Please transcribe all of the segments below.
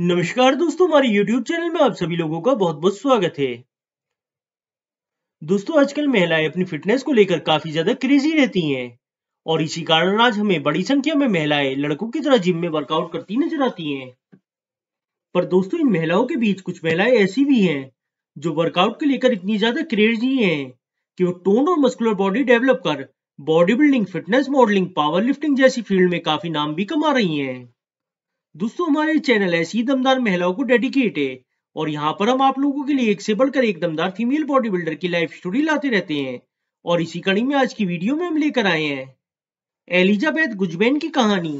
नमस्कार दोस्तों हमारे YouTube चैनल में आप सभी लोगों का बहुत बहुत स्वागत है दोस्तों आजकल महिलाएं अपनी फिटनेस को लेकर काफी ज्यादा क्रेजी रहती हैं और इसी कारण आज हमें बड़ी संख्या में महिलाएं लड़कों की तरह जिम में वर्कआउट करती नजर आती हैं पर दोस्तों इन महिलाओं के बीच कुछ महिलाएं ऐसी भी हैं जो वर्कआउट को लेकर इतनी ज्यादा क्रेजी है कि वो टोन और मस्कुलर बॉडी डेवलप कर body building fitness modelling power lifting जैसी फील्ड में काफी नाम भी कमा रही है दोस्तों हमारे चैनल है सी दमदार महिलाओं को डेडिकेट है और यहाँ पर हम आप लोगों के लिए एक से बढ़कर एक दमदार फीमेल बॉडी बिल्डर की लाइफ स्टोरी लाते रहते हैं और इसी कड़ी में आज की वीडियो में हम लेकर आए हैं एलिजाबेथ गुजबेन की कहानी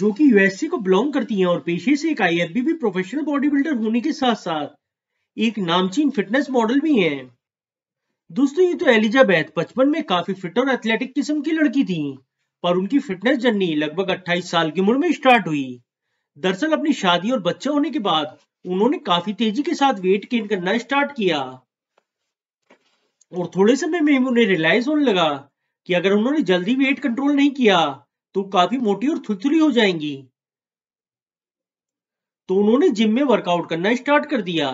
जो कि यूएसए को बिलोंग करती हैं और पेशे से एक आई भी प्रोफेशनल बॉडी बिल्डर होने के साथ साथ एक नामचीन फिटनेस मॉडल भी है दोस्तों ये तो एलिजाबैथ बचपन में काफी फिट और एथलेटिक किस्म की लड़की थी पर उनकी फिटनेस जर्नी लगभग 28 साल की उम्र में स्टार्ट हुई दरअसल अपनी शादी और बच्चा होने के बाद उन्होंने काफी तेजी के साथ वेट गेन करना स्टार्ट किया और थोड़े समय में उन्हें रियलाइज होने लगा कि अगर उन्होंने जल्दी वेट कंट्रोल नहीं किया तो काफी मोटी और थुलथुली हो जाएंगी तो उन्होंने जिम में वर्कआउट करना स्टार्ट कर दिया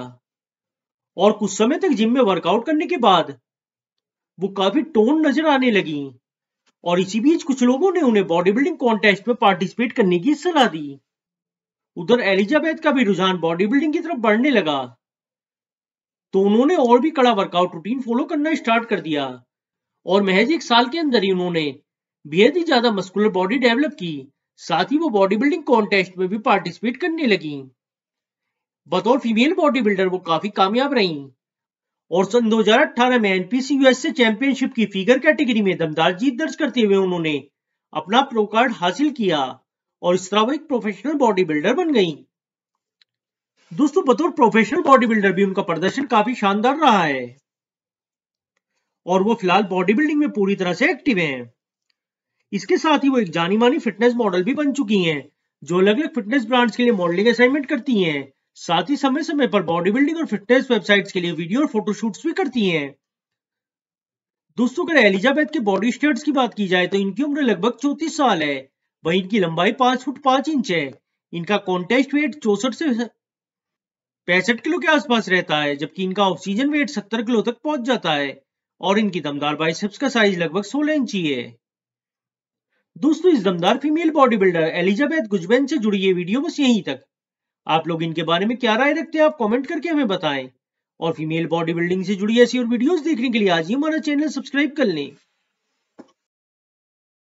और कुछ समय तक जिम में वर्कआउट करने के बाद वो काफी टोन नजर आने लगी और इसी बीच कुछ लोगों ने उन्हें बॉडी बिल्डिंग कॉन्टेस्ट में पार्टिसिपेट करने की सलाह दी उधर एलिजाबेथ का भी रुझान बॉडी बिल्डिंग की तरफ बढ़ने लगा तो उन्होंने और भी कड़ा वर्कआउट रूटीन फॉलो करना स्टार्ट कर दिया और महज एक साल के अंदर ही उन्होंने बेहद ही ज्यादा मस्कुलर बॉडी डेवलप की साथ ही वो बॉडी बिल्डिंग कॉन्टेस्ट में भी पार्टिसिपेट करने लगी बतौर फीमेल बॉडी बिल्डर वो काफी कामयाब रही और सन 2018 में एनपीसी यूएसए चैंपियनशिप की फिगर कैटेगरी में दमदार जीत दर्ज करते हुए उन्होंने अपना प्रो कार्ड हासिल किया और इस तरह वो एक प्रोफेशनल बॉडी बिल्डर बन गई दोस्तों बतौर प्रोफेशनल बॉडी बिल्डर भी उनका प्रदर्शन काफी शानदार रहा है और वो फिलहाल बॉडी बिल्डिंग में पूरी तरह से एक्टिव हैं। इसके साथ ही वो एक जानी मानी फिटनेस मॉडल भी बन चुकी हैं, जो अलग अलग फिटनेस ब्रांड्स के लिए मॉडलिंग असाइनमेंट करती हैं साथ ही समय समय पर बॉडी बिल्डिंग और फिटनेस वेबसाइट्स के लिए वीडियो और फोटोशूट्स भी करती हैं दोस्तों अगर एलिजाबेथ के बॉडी स्टेट्स की बात की जाए तो इनकी उम्र लगभग चौतीस साल है वही इनकी लंबाई पांच फुट पांच इंच है इनका कॉन्टेस्ट वेट चौसठ से पैंसठ किलो के आसपास रहता है जबकि इनका ऑक्सीजन वेट सत्तर किलो तक पहुंच जाता है और इनकी दमदार बाइसेप्स का साइज लगभग सोलह इंची है दोस्तों इस दमदार फीमेल बॉडी बिल्डर एलिजाबेथ गुजबेन से जुड़ी ये वीडियो बस यहीं तक आप लोग इनके बारे में क्या राय रखते हैं आप कमेंट करके हमें बताएं और फीमेल बॉडी बिल्डिंग से जुड़ी ऐसी और वीडियोस देखने के लिए आज ही हमारा चैनल सब्सक्राइब कर लें